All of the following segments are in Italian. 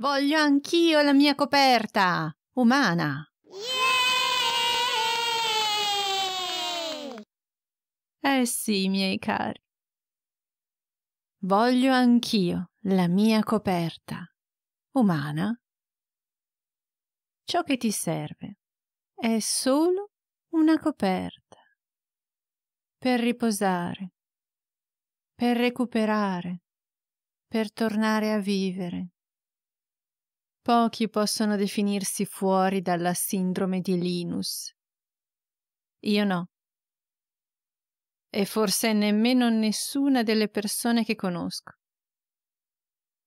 Voglio anch'io la mia coperta umana. Yeah! Eh sì, miei cari. Voglio anch'io la mia coperta umana. Ciò che ti serve è solo una coperta per riposare, per recuperare, per tornare a vivere. Pochi possono definirsi fuori dalla sindrome di Linus. Io no. E forse nemmeno nessuna delle persone che conosco.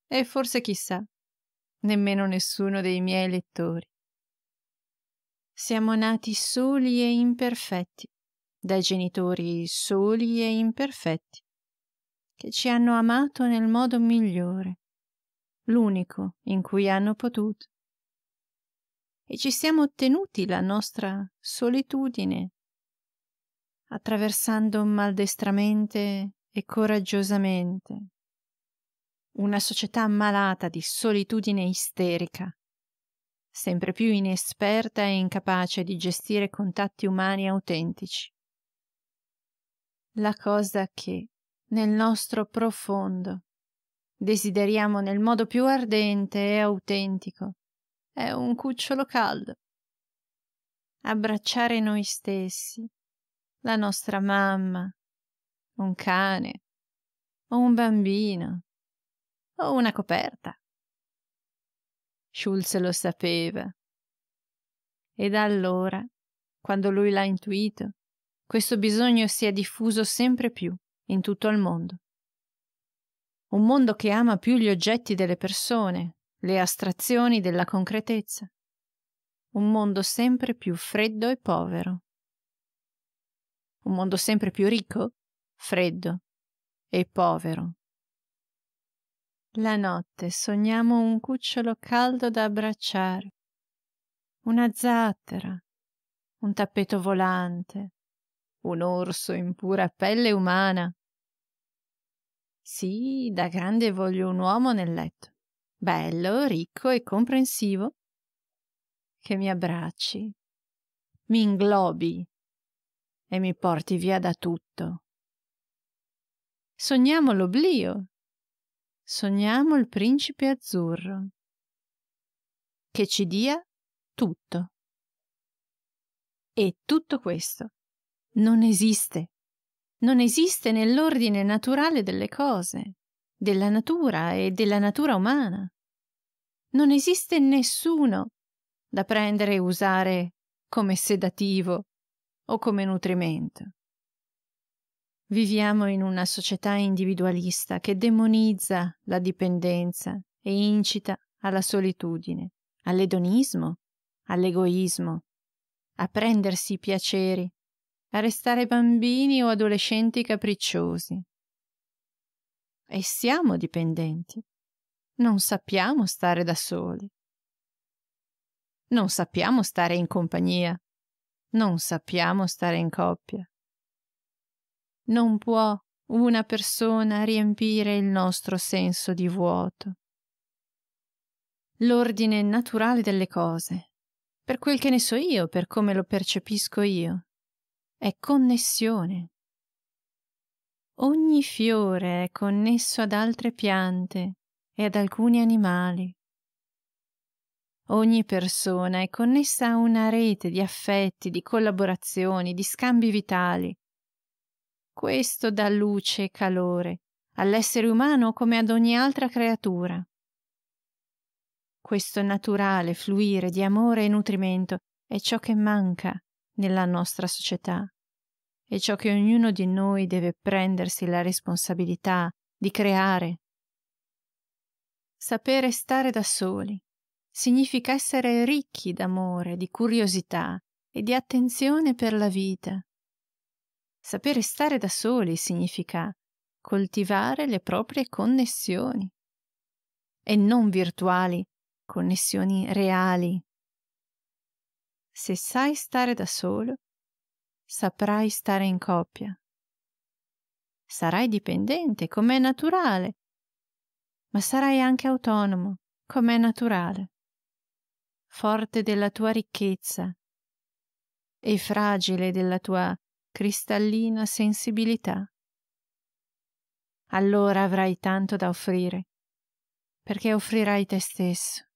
E forse chissà, nemmeno nessuno dei miei lettori. Siamo nati soli e imperfetti, da genitori soli e imperfetti, che ci hanno amato nel modo migliore l'unico in cui hanno potuto. E ci siamo ottenuti la nostra solitudine, attraversando maldestramente e coraggiosamente una società malata di solitudine isterica, sempre più inesperta e incapace di gestire contatti umani autentici. La cosa che, nel nostro profondo, desideriamo nel modo più ardente e autentico. È un cucciolo caldo. Abbracciare noi stessi, la nostra mamma, un cane, o un bambino, o una coperta. Schulz lo sapeva. E da allora, quando lui l'ha intuito, questo bisogno si è diffuso sempre più in tutto il mondo un mondo che ama più gli oggetti delle persone, le astrazioni della concretezza, un mondo sempre più freddo e povero, un mondo sempre più ricco, freddo e povero. La notte sogniamo un cucciolo caldo da abbracciare, una zattera, un tappeto volante, un orso in pura pelle umana, sì, da grande voglio un uomo nel letto, bello, ricco e comprensivo, che mi abbracci, mi inglobi e mi porti via da tutto. Sogniamo l'oblio, sogniamo il principe azzurro, che ci dia tutto. E tutto questo non esiste non esiste nell'ordine naturale delle cose, della natura e della natura umana. Non esiste nessuno da prendere e usare come sedativo o come nutrimento. Viviamo in una società individualista che demonizza la dipendenza e incita alla solitudine, all'edonismo, all'egoismo, a prendersi i piaceri arrestare bambini o adolescenti capricciosi. E siamo dipendenti. Non sappiamo stare da soli. Non sappiamo stare in compagnia. Non sappiamo stare in coppia. Non può una persona riempire il nostro senso di vuoto. L'ordine naturale delle cose, per quel che ne so io, per come lo percepisco io, è connessione. Ogni fiore è connesso ad altre piante e ad alcuni animali. Ogni persona è connessa a una rete di affetti, di collaborazioni, di scambi vitali. Questo dà luce e calore all'essere umano come ad ogni altra creatura. Questo naturale fluire di amore e nutrimento è ciò che manca nella nostra società e ciò che ognuno di noi deve prendersi la responsabilità di creare. Sapere stare da soli significa essere ricchi d'amore, di curiosità e di attenzione per la vita. Sapere stare da soli significa coltivare le proprie connessioni e non virtuali, connessioni reali, se sai stare da solo, saprai stare in coppia. Sarai dipendente, com'è naturale, ma sarai anche autonomo, com'è naturale. Forte della tua ricchezza e fragile della tua cristallina sensibilità. Allora avrai tanto da offrire, perché offrirai te stesso